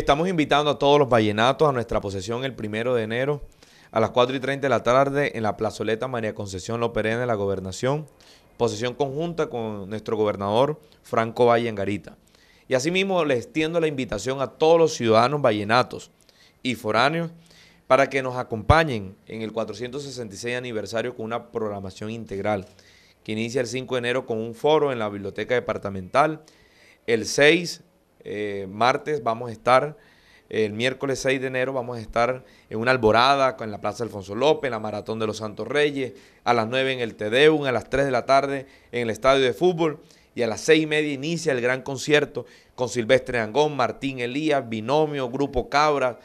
Estamos invitando a todos los vallenatos a nuestra posesión el primero de enero a las 4 y 30 de la tarde en la plazoleta María Concesión López de la Gobernación, posesión conjunta con nuestro gobernador Franco Valle garita Y asimismo les extiendo la invitación a todos los ciudadanos vallenatos y foráneos para que nos acompañen en el 466 aniversario con una programación integral que inicia el 5 de enero con un foro en la Biblioteca Departamental, el 6 eh, martes vamos a estar, eh, el miércoles 6 de enero vamos a estar en una alborada en la Plaza Alfonso López, en la Maratón de los Santos Reyes, a las 9 en el Tedeum, a las 3 de la tarde en el Estadio de Fútbol y a las 6 y media inicia el gran concierto con Silvestre Angón, Martín Elías, Binomio, Grupo Cabra,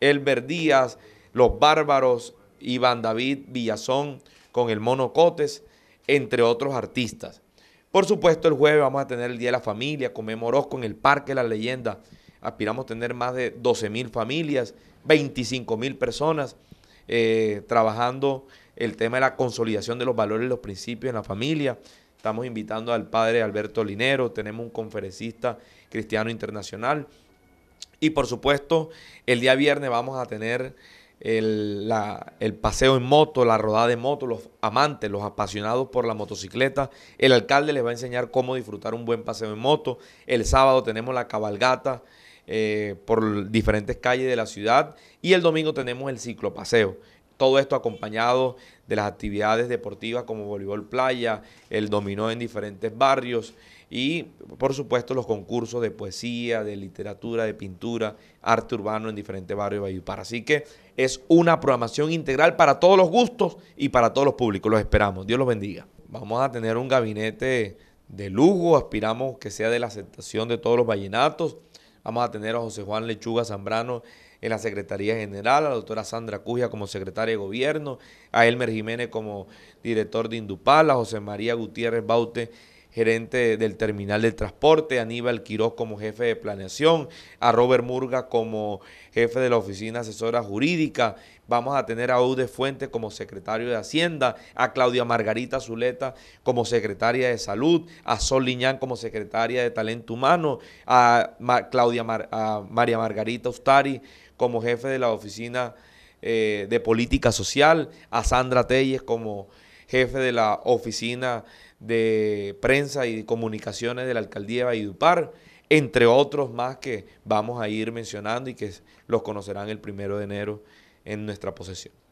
Elber Díaz, Los Bárbaros, Iván David Villazón con el Mono Cotes, entre otros artistas. Por supuesto, el jueves vamos a tener el Día de la Familia, conmemoró con el Parque de La Leyenda. Aspiramos a tener más de 12 mil familias, 25 mil personas eh, trabajando el tema de la consolidación de los valores y los principios en la familia. Estamos invitando al padre Alberto Linero, tenemos un conferencista cristiano internacional. Y por supuesto, el día viernes vamos a tener el, paseo en moto, la rodada de moto, los amantes, los apasionados por la motocicleta. El alcalde les va a enseñar cómo disfrutar un buen paseo en moto. El sábado tenemos la cabalgata eh, por diferentes calles de la ciudad y el domingo tenemos el ciclopaseo. Todo esto acompañado de las actividades deportivas como voleibol playa, el dominó en diferentes barrios y por supuesto los concursos de poesía, de literatura, de pintura, arte urbano en diferentes barrios de Valledupar. Así que es una programación integral para todos los gustos y para todos los públicos. Los esperamos. Dios los bendiga. Vamos a tener un gabinete de lujo, aspiramos que sea de la aceptación de todos los vallenatos. Vamos a tener a José Juan Lechuga Zambrano en la Secretaría General, a la doctora Sandra Cujia como secretaria de Gobierno, a Elmer Jiménez como director de Indupal, a José María Gutiérrez Baute gerente del terminal de transporte, Aníbal Quiroz como jefe de planeación, a Robert Murga como jefe de la oficina asesora jurídica, vamos a tener a Ude Fuentes como secretario de Hacienda, a Claudia Margarita Zuleta como secretaria de Salud, a Sol Liñán como secretaria de Talento Humano, a, Claudia María Margarita Ustari como jefe de la oficina eh, de política social, a Sandra Telles como jefe de la oficina de prensa y comunicaciones de la alcaldía de Valledupar, entre otros más que vamos a ir mencionando y que los conocerán el primero de enero en nuestra posesión.